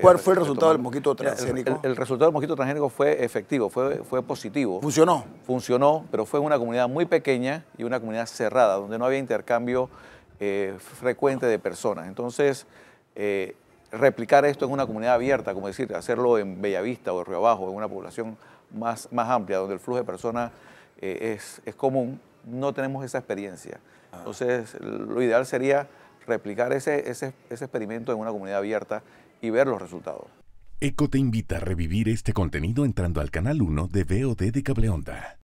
¿Cuál eh, fue el resultado del mosquito transgénico? El, resultado del mosquito transgénico fue efectivo, fue, fue positivo. ¿Funcionó? Funcionó, pero fue en una comunidad muy pequeña y una comunidad cerrada, donde no había intercambio eh, frecuente de personas. Entonces, eh, replicar esto en una comunidad abierta, como decir, hacerlo en Bellavista o Río Abajo, en una población más, más amplia, donde el flujo de personas es, común, no tenemos esa experiencia. Ah. Entonces, lo ideal sería replicar ese, ese experimento en una comunidad abierta y ver los resultados. ECO te invita a revivir este contenido entrando al canal 1 de VOD de Cableonda.